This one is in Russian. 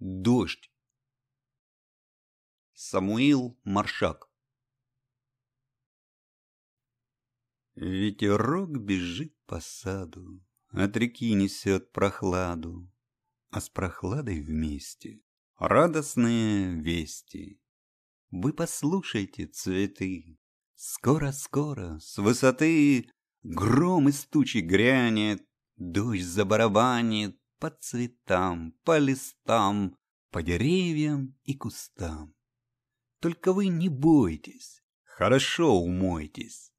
Дождь. Самуил Маршак. Ветерок бежит по саду, от реки несет прохладу, а с прохладой вместе радостные вести. Вы послушайте цветы, скоро-скоро с высоты гром из тучи грянет, дождь забарабанит, по цветам, по листам, по деревьям и кустам. Только вы не бойтесь, хорошо умойтесь,